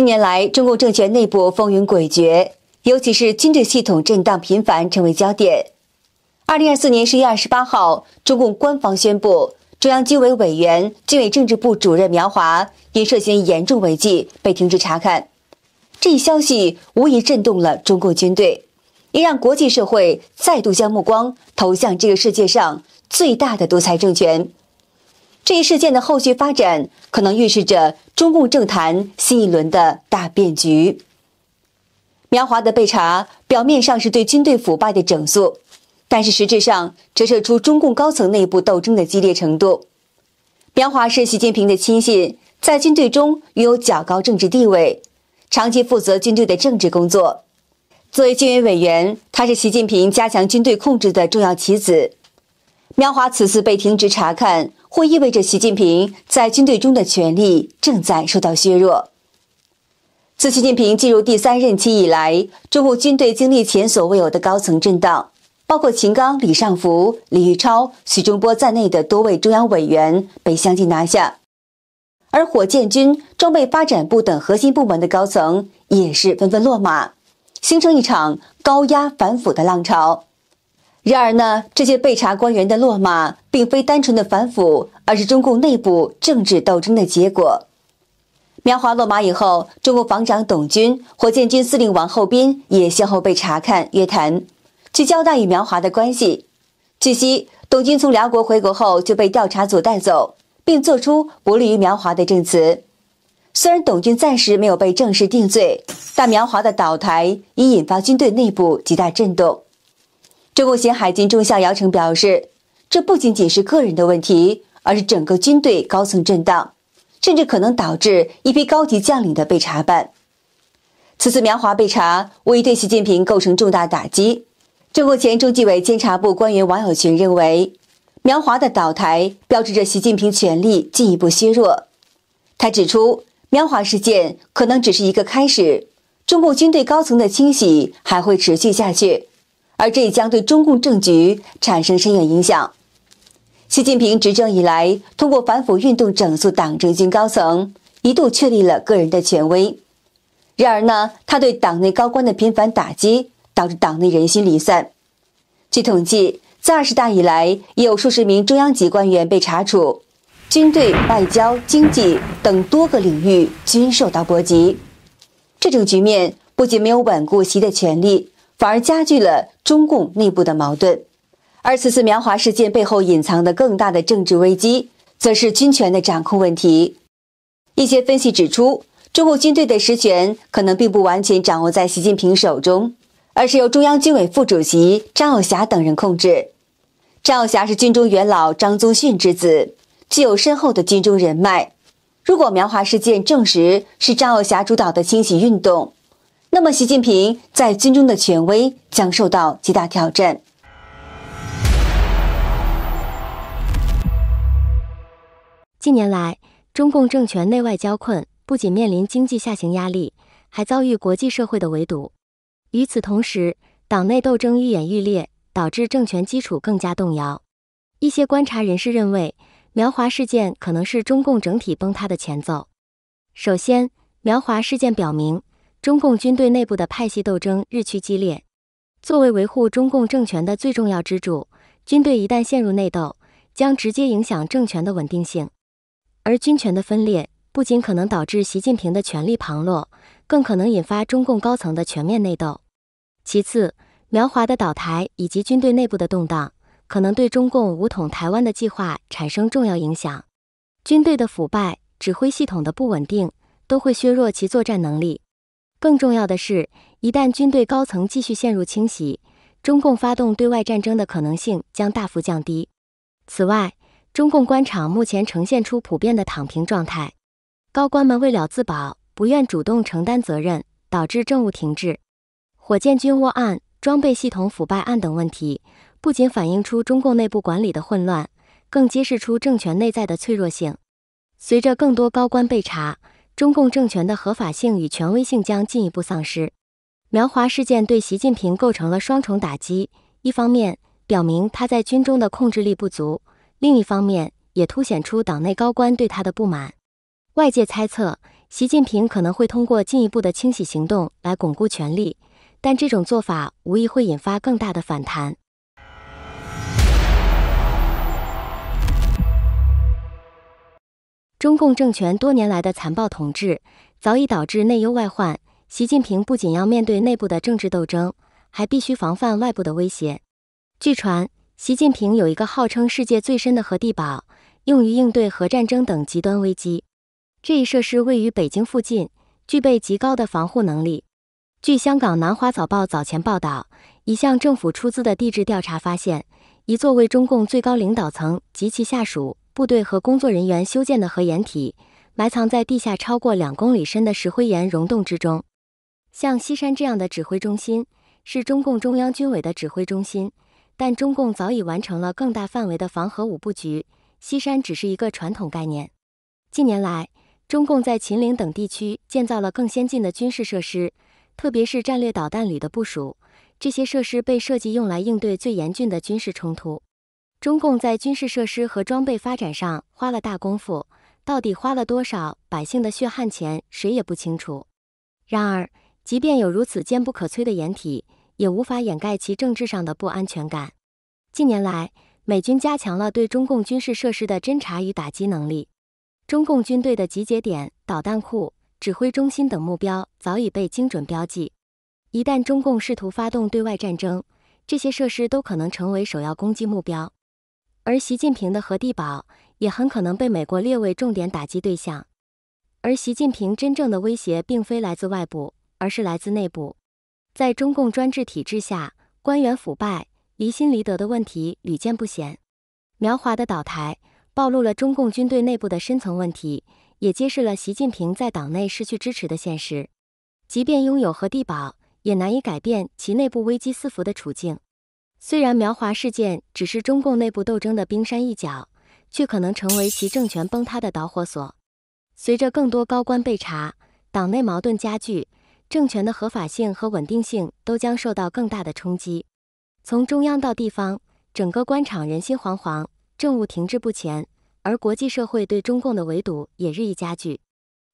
近年来，中共政权内部风云诡谲，尤其是军队系统震荡频繁，成为焦点。二零二四年十月二十八号，中共官方宣布，中央军委委员、军委政治部主任苗华因涉嫌严重违纪被停职查看。这一消息无疑震动了中共军队，也让国际社会再度将目光投向这个世界上最大的独裁政权。这一事件的后续发展可能预示着中共政坛新一轮的大变局。苗华的被查，表面上是对军队腐败的整肃，但是实质上折射出中共高层内部斗争的激烈程度。苗华是习近平的亲信，在军队中拥有较高政治地位，长期负责军队的政治工作。作为军委委员，他是习近平加强军队控制的重要棋子。苗华此次被停职查看，或意味着习近平在军队中的权力正在受到削弱。自习近平进入第三任期以来，中国军队经历前所未有的高层震荡，包括秦刚、李尚福、李玉超、许中波在内的多位中央委员被相继拿下，而火箭军装备发展部等核心部门的高层也是纷纷落马，形成一场高压反腐的浪潮。然而呢，这些被查官员的落马并非单纯的反腐，而是中共内部政治斗争的结果。苗华落马以后，中国防长董军、火箭军司令王厚斌也先后被查看约谈。据交代与苗华的关系，据悉董军从辽国回国后就被调查组带走，并做出不利于苗华的证词。虽然董军暂时没有被正式定罪，但苗华的倒台已引发军队内部极大震动。中共前海军中校姚成表示，这不仅仅是个人的问题，而是整个军队高层震荡，甚至可能导致一批高级将领的被查办。此次苗华被查，无疑对习近平构成重大打击。中共前中纪委监察部官员王友群认为，苗华的倒台标志着习近平权力进一步削弱。他指出，苗华事件可能只是一个开始，中共军队高层的清洗还会持续下去。而这也将对中共政局产生深远影响。习近平执政以来，通过反腐运动整肃党政军高层，一度确立了个人的权威。然而呢，他对党内高官的频繁打击，导致党内人心离散。据统计，自二十大以来，已有数十名中央级官员被查处，军队、外交、经济等多个领域均受到波及。这种局面不仅没有稳固习的权力。反而加剧了中共内部的矛盾，而此次苗华事件背后隐藏的更大的政治危机，则是军权的掌控问题。一些分析指出，中共军队的实权可能并不完全掌握在习近平手中，而是由中央军委副主席张晓霞等人控制。张晓霞是军中元老张宗逊之子，具有深厚的军中人脉。如果苗华事件证实是张晓霞主导的清洗运动，那么，习近平在军中的权威将受到极大挑战。近年来，中共政权内外交困，不仅面临经济下行压力，还遭遇国际社会的围堵。与此同时，党内斗争愈演愈烈，导致政权基础更加动摇。一些观察人士认为，苗华事件可能是中共整体崩塌的前奏。首先，苗华事件表明。中共军队内部的派系斗争日趋激烈。作为维护中共政权的最重要支柱，军队一旦陷入内斗，将直接影响政权的稳定性。而军权的分裂不仅可能导致习近平的权力旁落，更可能引发中共高层的全面内斗。其次，苗华的倒台以及军队内部的动荡，可能对中共武统台湾的计划产生重要影响。军队的腐败、指挥系统的不稳定，都会削弱其作战能力。更重要的是，一旦军队高层继续陷入清洗，中共发动对外战争的可能性将大幅降低。此外，中共官场目前呈现出普遍的躺平状态，高官们为了自保，不愿主动承担责任，导致政务停滞。火箭军窝案、装备系统腐败案等问题，不仅反映出中共内部管理的混乱，更揭示出政权内在的脆弱性。随着更多高官被查，中共政权的合法性与权威性将进一步丧失。苗华事件对习近平构成了双重打击：一方面表明他在军中的控制力不足，另一方面也凸显出党内高官对他的不满。外界猜测，习近平可能会通过进一步的清洗行动来巩固权力，但这种做法无疑会引发更大的反弹。中共政权多年来的残暴统治早已导致内忧外患。习近平不仅要面对内部的政治斗争，还必须防范外部的威胁。据传，习近平有一个号称世界最深的核地堡，用于应对核战争等极端危机。这一设施位于北京附近，具备极高的防护能力。据香港南华早报早前报道，一项政府出资的地质调查发现，一座为中共最高领导层及其下属。部队和工作人员修建的核掩体，埋藏在地下超过两公里深的石灰岩溶洞之中。像西山这样的指挥中心是中共中央军委的指挥中心，但中共早已完成了更大范围的防核武布局。西山只是一个传统概念。近年来，中共在秦岭等地区建造了更先进的军事设施，特别是战略导弹旅的部署。这些设施被设计用来应对最严峻的军事冲突。中共在军事设施和装备发展上花了大功夫，到底花了多少百姓的血汗钱，谁也不清楚。然而，即便有如此坚不可摧的掩体，也无法掩盖其政治上的不安全感。近年来，美军加强了对中共军事设施的侦察与打击能力，中共军队的集结点、导弹库、指挥中心等目标早已被精准标记。一旦中共试图发动对外战争，这些设施都可能成为首要攻击目标。而习近平的核地堡也很可能被美国列为重点打击对象，而习近平真正的威胁并非来自外部，而是来自内部。在中共专制体制下，官员腐败、离心离德的问题屡见不鲜。苗华的倒台暴露了中共军队内部的深层问题，也揭示了习近平在党内失去支持的现实。即便拥有核地堡，也难以改变其内部危机四伏的处境。虽然苗华事件只是中共内部斗争的冰山一角，却可能成为其政权崩塌的导火索。随着更多高官被查，党内矛盾加剧，政权的合法性和稳定性都将受到更大的冲击。从中央到地方，整个官场人心惶惶，政务停滞不前，而国际社会对中共的围堵也日益加剧。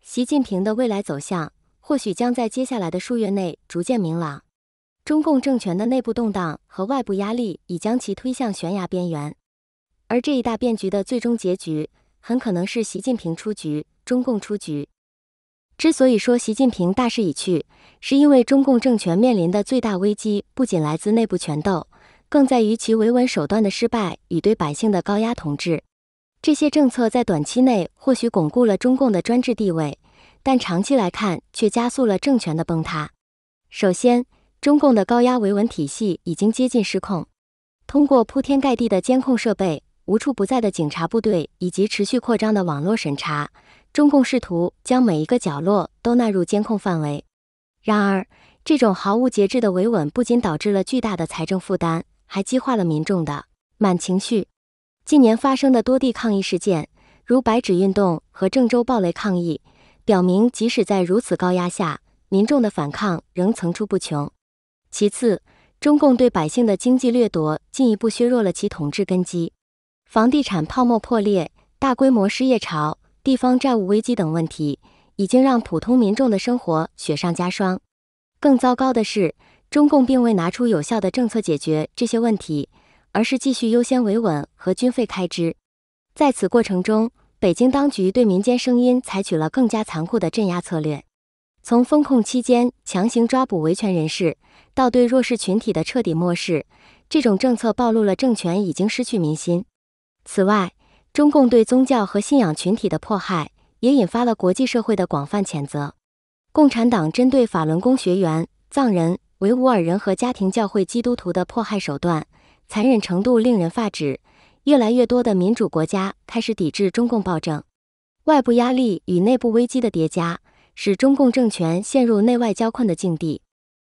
习近平的未来走向，或许将在接下来的数月内逐渐明朗。中共政权的内部动荡和外部压力已将其推向悬崖边缘，而这一大变局的最终结局很可能是习近平出局，中共出局。之所以说习近平大势已去，是因为中共政权面临的最大危机不仅来自内部权斗，更在于其维稳手段的失败与对百姓的高压统治。这些政策在短期内或许巩固了中共的专制地位，但长期来看却加速了政权的崩塌。首先，中共的高压维稳体系已经接近失控。通过铺天盖地的监控设备、无处不在的警察部队以及持续扩张的网络审查，中共试图将每一个角落都纳入监控范围。然而，这种毫无节制的维稳不仅导致了巨大的财政负担，还激化了民众的满情绪。近年发生的多地抗议事件，如白纸运动和郑州暴雷抗议，表明即使在如此高压下，民众的反抗仍层出不穷。其次，中共对百姓的经济掠夺进一步削弱了其统治根基。房地产泡沫破裂、大规模失业潮、地方债务危机等问题，已经让普通民众的生活雪上加霜。更糟糕的是，中共并未拿出有效的政策解决这些问题，而是继续优先维稳和军费开支。在此过程中，北京当局对民间声音采取了更加残酷的镇压策略。从封控期间强行抓捕维权人士，到对弱势群体的彻底漠视，这种政策暴露了政权已经失去民心。此外，中共对宗教和信仰群体的迫害也引发了国际社会的广泛谴责。共产党针对法轮功学员、藏人、维吾尔人和家庭教会基督徒的迫害手段，残忍程度令人发指。越来越多的民主国家开始抵制中共暴政。外部压力与内部危机的叠加。使中共政权陷入内外交困的境地。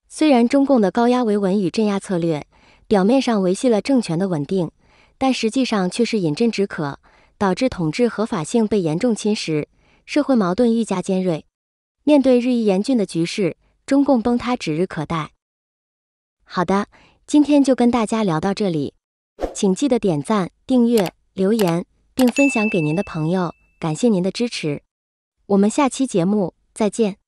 虽然中共的高压维稳与镇压策略表面上维系了政权的稳定，但实际上却是饮鸩止渴，导致统治合法性被严重侵蚀，社会矛盾愈加尖锐。面对日益严峻的局势，中共崩塌指日可待。好的，今天就跟大家聊到这里，请记得点赞、订阅、留言，并分享给您的朋友，感谢您的支持。我们下期节目。再见。